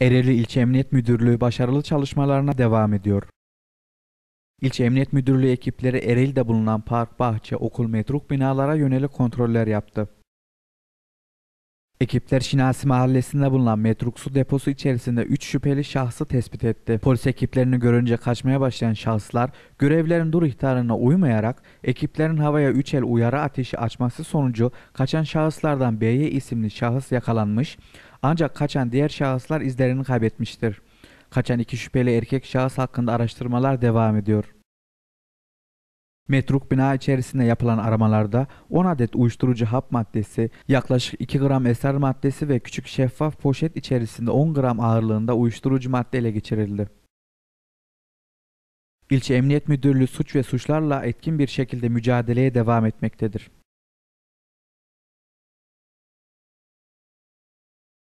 Ereğli İlçe Emniyet Müdürlüğü başarılı çalışmalarına devam ediyor. İlçe Emniyet Müdürlüğü ekipleri Ereğli'de bulunan park, bahçe, okul, metruk binalara yönelik kontroller yaptı. Ekipler Şinasi Mahallesi'nde bulunan metruk su deposu içerisinde 3 şüpheli şahsı tespit etti. Polis ekiplerini görünce kaçmaya başlayan şahıslar görevlerin dur ihtarına uymayarak ekiplerin havaya 3 el uyarı ateşi açması sonucu kaçan şahıslardan B'ye isimli şahıs yakalanmış ancak kaçan diğer şahıslar izlerini kaybetmiştir. Kaçan iki şüpheli erkek şahıs hakkında araştırmalar devam ediyor. Metruk bina içerisinde yapılan aramalarda 10 adet uyuşturucu hap maddesi, yaklaşık 2 gram eser maddesi ve küçük şeffaf poşet içerisinde 10 gram ağırlığında uyuşturucu madde ele geçirildi. İlçe Emniyet Müdürlüğü suç ve suçlarla etkin bir şekilde mücadeleye devam etmektedir.